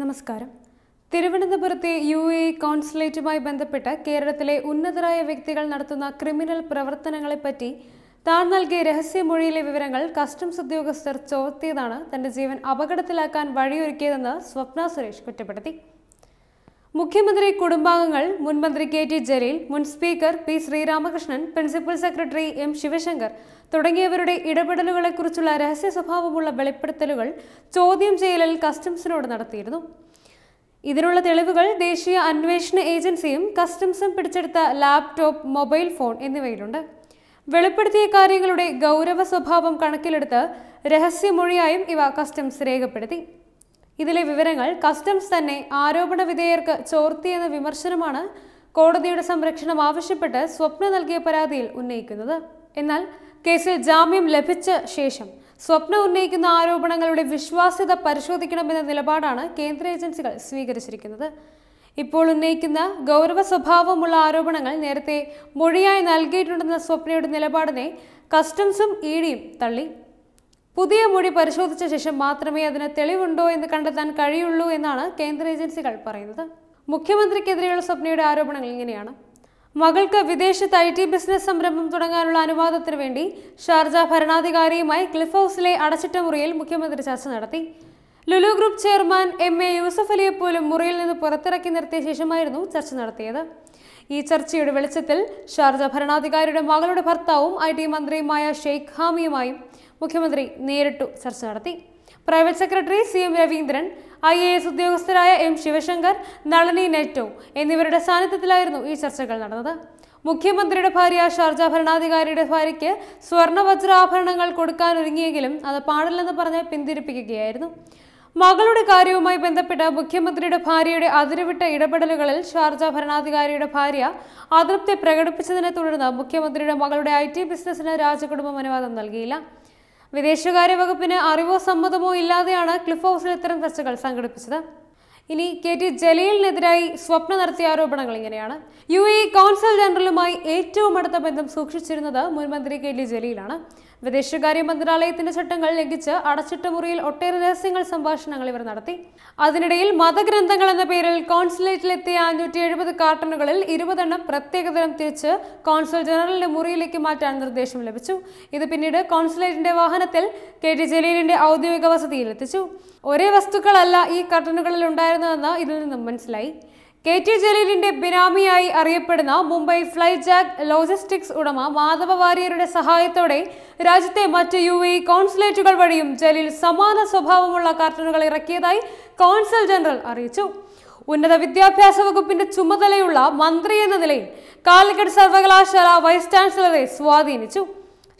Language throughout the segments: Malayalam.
നമസ്കാരം തിരുവനന്തപുരത്തെ യു എ കോൺസുലേറ്റുമായി ബന്ധപ്പെട്ട് കേരളത്തിലെ ഉന്നതരായ വ്യക്തികൾ നടത്തുന്ന ക്രിമിനൽ പ്രവർത്തനങ്ങളെപ്പറ്റി താൻ നൽകിയ രഹസ്യമൊഴിയിലെ വിവരങ്ങൾ കസ്റ്റംസ് ഉദ്യോഗസ്ഥർ ചോർത്തിയതാണ് തന്റെ ജീവൻ അപകടത്തിലാക്കാൻ വഴിയൊരുക്കിയതെന്ന് സ്വപ്ന സുരേഷ് കുറ്റപ്പെടുത്തി മുഖ്യമന്ത്രി കുടുംബാംഗങ്ങൾ മുൻമന്ത്രി കെ ടി ജലീൽ മുൻ speaker P Sreeramakrishnan principal secretary M Sivasankar തുടങ്ങിയവരുടെ ഇടപെടലുകളെക്കുറിച്ചുള്ള രഹസ്യ സ്വഭാവമുള്ള വെളിപ്പെടുത്തലുകൾ ചോദ്യം ചെയ്യലിൽ കസ്റ്റംസിനോട് നടത്തിയിരുന്നു ഇതിനുള്ള തെളിവുകൾ ദേശീയ അന്വേഷണ ഏജൻസിയും കസ്റ്റംസും പിടിച്ചെടുത്ത ലാപ്ടോപ്പ് മൊബൈൽ ഫോൺ എന്നിവയിലുണ്ട് വെളിപ്പെടുത്തിയ കാര്യങ്ങളുടെ ഗൗരവ സ്വഭാവം കണക്കിലെടുത്ത് രഹസ്യമൊഴിയായും ഇവ കസ്റ്റംസ് രേഖപ്പെടുത്തി ഇതിലെ വിവരങ്ങൾ കസ്റ്റംസ് തന്നെ ആരോപണ വിധേയർക്ക് ചോർത്തിയെന്ന വിമർശനമാണ് കോടതിയുടെ സംരക്ഷണം ആവശ്യപ്പെട്ട് സ്വപ്ന നൽകിയ പരാതിയിൽ ഉന്നയിക്കുന്നത് എന്നാൽ കേസിൽ ജാമ്യം ലഭിച്ച ശേഷം സ്വപ്ന ഉന്നയിക്കുന്ന ആരോപണങ്ങളുടെ വിശ്വാസ്യത പരിശോധിക്കണമെന്ന നിലപാടാണ് കേന്ദ്ര ഏജൻസികൾ സ്വീകരിച്ചിരിക്കുന്നത് ഇപ്പോൾ ഉന്നയിക്കുന്ന ഗൗരവ സ്വഭാവമുള്ള ആരോപണങ്ങൾ നേരത്തെ മൊഴിയായി നൽകിയിട്ടുണ്ടെന്ന സ്വപ്നയുടെ നിലപാടിനെ കസ്റ്റംസും ഇ തള്ളി പുതിയ മൊഴി പരിശോധിച്ച ശേഷം മാത്രമേ അതിന് തെളിവുണ്ടോ എന്ന് കണ്ടെത്താൻ കഴിയുള്ളൂ എന്നാണ് കേന്ദ്ര ഏജൻസികൾ പറയുന്നത് മുഖ്യമന്ത്രിക്കെതിരെയുള്ള സ്വപ്നയുടെ ആരോപണങ്ങൾ ഇങ്ങനെയാണ് മകൾക്ക് വിദേശത്ത് ഐ ടി ബിസിനസ് സംരംഭം തുടങ്ങാനുള്ള അനുവാദത്തിന് വേണ്ടി ഷാർജ ഭരണാധികാരിയുമായി ക്ലിഫ് ഹൗസിലെ അടച്ചിട്ട മുറിയിൽ മുഖ്യമന്ത്രി ചർച്ച നടത്തി Lulu group chairman M A Yusuff അലിയെ പോലും മുറിയിൽ നിന്ന് പുറത്തിറക്കി നിർത്തിയ ശേഷമായിരുന്നു ചർച്ച നടത്തിയത് ഈ ചർച്ചയുടെ വെളിച്ചത്തിൽ ഷാർജ ഭരണാധികാരിയുടെ മകളുടെ ഭർത്താവും ഐ ടി മന്ത്രിയുമായ ഷെയ്ഖ് ഹാമിയുമായും മുഖ്യമന്ത്രി നേരിട്ടു ചർച്ച നടത്തി private secretary C M Raveendran I A S ഉദ്യോഗസ്ഥരായ എം ശിവശങ്കർ നളനി നെറ്റോ എന്നിവരുടെ സാന്നിധ്യത്തിലായിരുന്നു ഈ ചർച്ചകൾ നടന്നത് മുഖ്യമന്ത്രിയുടെ ഭാര്യ ഷാർജ ഭരണാധികാരിയുടെ ഭാര്യയ്ക്ക് സ്വർണ്ണ വജ്രാഭരണങ്ങൾ കൊടുക്കാനൊരുങ്ങിയെങ്കിലും അത് പാടില്ലെന്ന് പറഞ്ഞ് പിന്തിരിപ്പിക്കുകയായിരുന്നു മകളുടെ കാര്യവുമായി ബന്ധപ്പെട്ട് മുഖ്യമന്ത്രിയുടെ ഭാര്യയുടെ അതിരുവിട്ട ഇടപെടലുകളിൽ ഷാർജ ഭരണാധികാരിയുടെ ഭാര്യ അതൃപ്തി പ്രകടിപ്പിച്ചതിനെ തുടർന്ന് മുഖ്യമന്ത്രിയുടെ മകളുടെ ഐ ടി ബിസിനസ്സിന് രാജകുടുംബം അനുവാദം നൽകിയില്ല വിദേശകാര്യ വകുപ്പിന് അറിവോ സമ്മതമോ ഇല്ലാതെയാണ് ക്ലിഫ് ഹൗസിൽ ഇത്തരം ചർച്ചകൾ സംഘടിപ്പിച്ചത് ഇനി കെ ടി ജലീലിനെതിരായി സ്വപ്ന നടത്തിയ ആരോപണങ്ങൾ ഇങ്ങനെയാണ് യു എ കോൺസൽ ജനറലുമായി ഏറ്റവും അടുത്ത ബന്ധം സൂക്ഷിച്ചിരുന്നത് മുൻമന്ത്രി കെ ടി ജലീലാണ് വിദേശകാര്യ മന്ത്രാലയത്തിന്റെ ചട്ടങ്ങൾ ലംഘിച്ച് അടച്ചിട്ട മുറിയിൽ ഒട്ടേറെ രഹസ്യങ്ങൾ സംഭാഷണങ്ങൾ ഇവർ നടത്തി അതിനിടയിൽ മതഗ്രന്ഥങ്ങൾ എന്ന പേരിൽ കോൺസുലേറ്റിലെത്തിയ അഞ്ഞൂറ്റി എഴുപത് കാർട്ടണുകളിൽ ഇരുപതെണ്ണം പ്രത്യേകതരം തിരിച്ച് കോൺസുൽ ജനറലിന്റെ മുറിയിലേക്ക് മാറ്റാൻ നിർദ്ദേശം ലഭിച്ചു ഇത് പിന്നീട് കോൺസുലേറ്റിന്റെ വാഹനത്തിൽ കെ ടി ജലീലിന്റെ ഔദ്യോഗിക വസതിയിൽ എത്തിച്ചു ഒരേ വസ്തുക്കളല്ല ഈ കാർട്ടണുകളിൽ ഉണ്ടായ ഉണ്ടായിരുന്നതെന്ന് ഇതിൽ നിന്നും മനസ്സിലായി കെ ടി ജലീലിന്റെ ബിനാമിയായി അറിയപ്പെടുന്ന മുംബൈ ഫ്ലൈ ജാക്ക് ലോജിസ്റ്റിക്സ് ഉടമ മാധവ വാര്യരുടെ സഹായത്തോടെ രാജ്യത്തെ മറ്റ് യു എ കോൺസുലേറ്റുകൾ വഴിയും ജലീൽ സമാന സ്വഭാവമുള്ള കാർട്ടൂണുകൾ ഇറക്കിയതായി കോൺസൽ ജനറൽ അറിയിച്ചു ഉന്നത വിദ്യാഭ്യാസ വകുപ്പിന്റെ ചുമതലയുള്ള മന്ത്രി എന്ന നിലയിൽ കാലിക്കറ്റ് സർവകലാശാല വൈസ് ചാൻസലറെ സ്വാധീനിച്ചു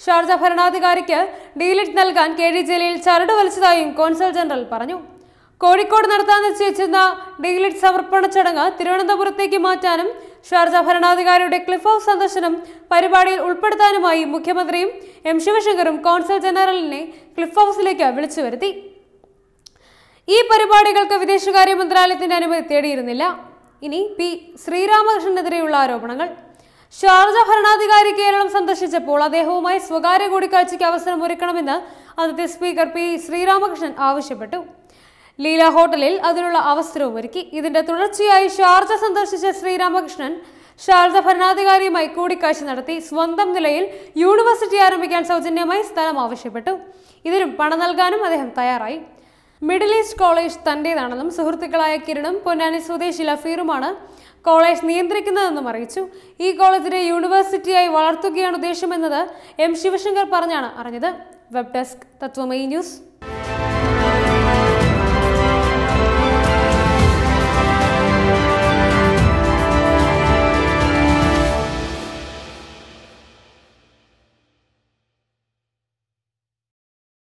ഷാർജ ഭരണാധികാരിക്ക് ഡീലിറ്റ് നൽകാൻ കെ ഡി ജലീൽ ചരട് വലിച്ചതായും കോൺസൽ ജനറൽ പറഞ്ഞു കോഴിക്കോട് നടത്താൻ നിശ്ചയിച്ചിരുന്ന ഡിഗ്ലിറ്റ് സമർപ്പണ ചടങ്ങ് തിരുവനന്തപുരത്തേക്ക് മാറ്റാനും ഷാർജ ഭരണാധികാരിയുടെ ക്ലിഫ് ഹൌസ് സന്ദർശനം പരിപാടിയിൽ ഉൾപ്പെടുത്താനുമായി മുഖ്യമന്ത്രിയും എം ശിവശങ്കറും കോൺസൽ ജനറലിനെ ക്ലിഫ് ഹൌസിലേക്ക് വിളിച്ചു വരുത്തി ഈ പരിപാടികൾക്ക് വിദേശകാര്യ മന്ത്രാലയത്തിന്റെ അനുമതി തേടിയിരുന്നില്ല ഇനി പി ശ്രീരാമകൃഷ്ണനെതിരെയുള്ള ആരോപണങ്ങൾ ഷാർജ ഭരണാധികാരി കേരളം സന്ദർശിച്ചപ്പോൾ അദ്ദേഹവുമായി സ്വകാര്യ കൂടിക്കാഴ്ചയ്ക്ക് അവസരം ഒരുക്കണമെന്ന് അന്നത്തെ സ്പീക്കർ പി ശ്രീരാമകൃഷ്ണൻ ആവശ്യപ്പെട്ടു ലീല ഹോട്ടലിൽ അതിനുള്ള അവസരവും ഒരുക്കി ഇതിന്റെ തുടർച്ചയായി ഷാർജ സന്ദർശിച്ച ശ്രീരാമകൃഷ്ണൻ ഷാർജ ഭരണാധികാരിയുമായി കൂടിക്കാഴ്ച നടത്തി സ്വന്തം നിലയിൽ യൂണിവേഴ്സിറ്റി ആരംഭിക്കാൻ സൗജന്യമായി സ്ഥലം ആവശ്യപ്പെട്ടു ഇതിനും പണം നൽകാനും അദ്ദേഹം തയ്യാറായി മിഡിൽ ഈസ്റ്റ് കോളേജ് തന്റേതാണെന്നും സുഹൃത്തുക്കളായ കിരണും പൊന്നാനി സ്വദേശി ലഫീറുമാണ് കോളേജ് നിയന്ത്രിക്കുന്നതെന്നും അറിയിച്ചു ഈ കോളേജിനെ യൂണിവേഴ്സിറ്റിയായി വളർത്തുകയാണ് ഉദ്ദേശമെന്നത് എം ശിവശങ്കർ പറഞ്ഞാണ് അറിഞ്ഞത് വെബ് ഡെസ്ക് തത്വമയി ന്യൂസ്